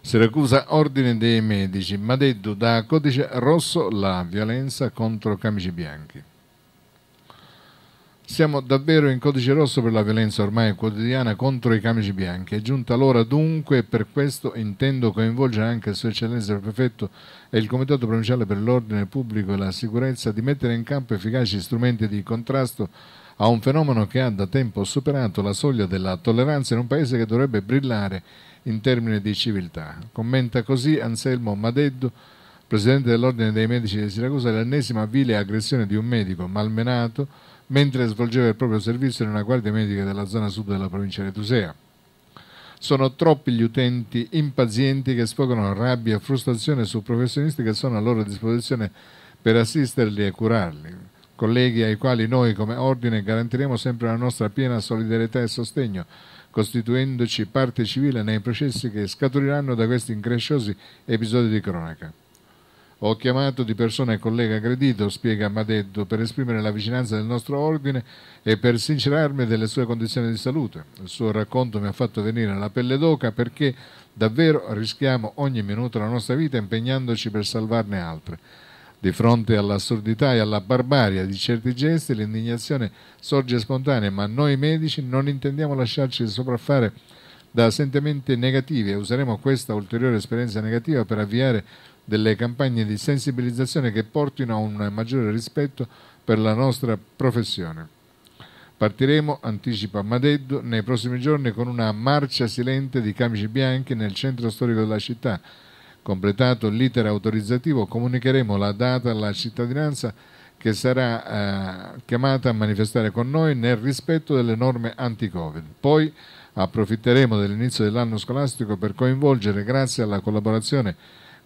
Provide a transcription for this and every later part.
Siracusa Ordine dei Medici, ma detto da codice rosso la violenza contro camici bianchi. Siamo davvero in codice rosso per la violenza ormai quotidiana contro i camici bianchi. È giunta l'ora dunque e per questo intendo coinvolgere anche Sua Eccellenza il Prefetto e il Comitato Provinciale per l'Ordine Pubblico e la Sicurezza di mettere in campo efficaci strumenti di contrasto a un fenomeno che ha da tempo superato la soglia della tolleranza in un paese che dovrebbe brillare in termini di civiltà. Commenta così Anselmo Madeddu, presidente dell'Ordine dei Medici di Siracusa, l'ennesima vile aggressione di un medico malmenato mentre svolgeva il proprio servizio in una guardia medica della zona sud della provincia di Tusea. Sono troppi gli utenti impazienti che sfogano rabbia e frustrazione su professionisti che sono a loro disposizione per assisterli e curarli, colleghi ai quali noi come ordine garantiremo sempre la nostra piena solidarietà e sostegno, costituendoci parte civile nei processi che scaturiranno da questi incresciosi episodi di cronaca. Ho chiamato di persona il collega aggredito, spiega Madeddo, per esprimere la vicinanza del nostro ordine e per sincerarmi delle sue condizioni di salute. Il suo racconto mi ha fatto venire la pelle d'oca perché davvero rischiamo ogni minuto la nostra vita impegnandoci per salvarne altre. Di fronte all'assurdità e alla barbarie di certi gesti, l'indignazione sorge spontanea, ma noi medici non intendiamo lasciarci sopraffare da sentimenti negativi e useremo questa ulteriore esperienza negativa per avviare delle campagne di sensibilizzazione che portino a un maggiore rispetto per la nostra professione. Partiremo, anticipa Madeddo, nei prossimi giorni con una marcia silente di camici bianchi nel centro storico della città. Completato l'iter autorizzativo, comunicheremo la data alla cittadinanza che sarà eh, chiamata a manifestare con noi nel rispetto delle norme anti-Covid. Poi approfitteremo dell'inizio dell'anno scolastico per coinvolgere, grazie alla collaborazione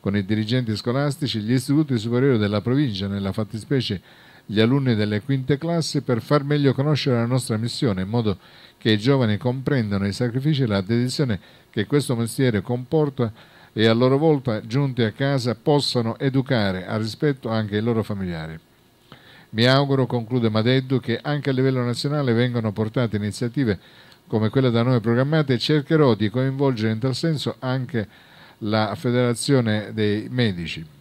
con i dirigenti scolastici, gli istituti superiori della provincia, nella fattispecie gli alunni delle quinte classi, per far meglio conoscere la nostra missione, in modo che i giovani comprendano i sacrifici e la dedizione che questo mestiere comporta e a loro volta, giunti a casa, possano educare al rispetto anche i loro familiari. Mi auguro, conclude Madeddu, che anche a livello nazionale vengano portate iniziative come quella da noi programmate e cercherò di coinvolgere in tal senso anche la Federazione dei Medici.